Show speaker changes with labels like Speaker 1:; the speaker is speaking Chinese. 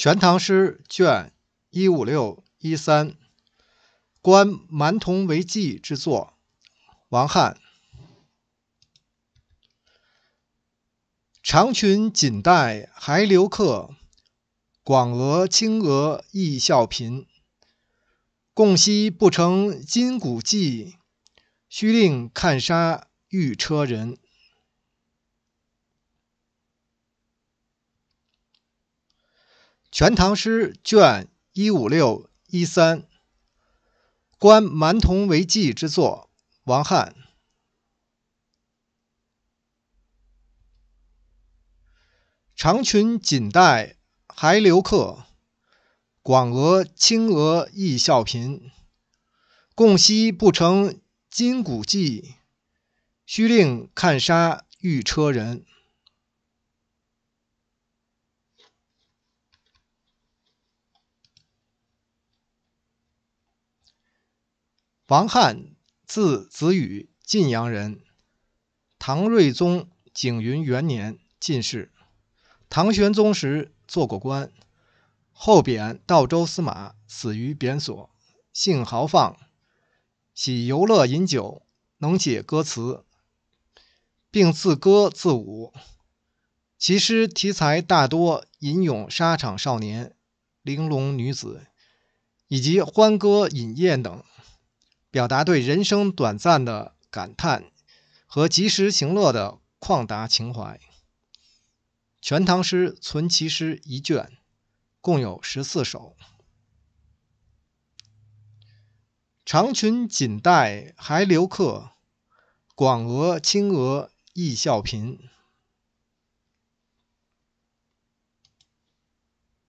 Speaker 1: 《全唐诗》卷一五六一三，观蛮童为妓之作，王翰。长裙锦带还留客，广额轻额亦笑贫。共惜不成金谷妓，须令看杀玉车人。《全唐诗》卷一五六一三，观蛮童为妓之作，王翰。长裙锦带还留客，广额青蛾亦笑贫。共惜不成金谷妓，须令看杀玉车人。王翰，字子羽，晋阳人。唐睿宗景云元年进士。唐玄宗时做过官，后贬道州司马，死于贬所。性豪放，喜游乐饮酒，能写歌词，并自歌自舞。其诗题材大多吟咏沙场少年、玲珑女子，以及欢歌饮宴等。表达对人生短暂的感叹和及时行乐的旷达情怀。《全唐诗》存其诗一卷，共有十四首。长裙锦带还留客，广额青蛾亦笑贫。